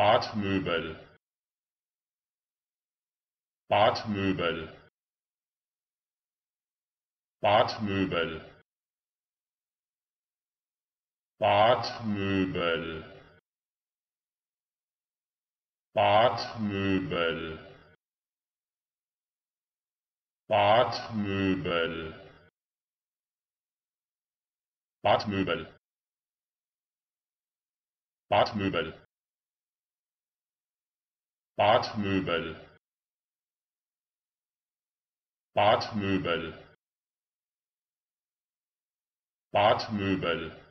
Badmöbel Badmöbel Badmöbel Badmöbel Badmöbel Badmöbel Badmöbel Badmöbel Badmöbel Badmöbel Badmöbel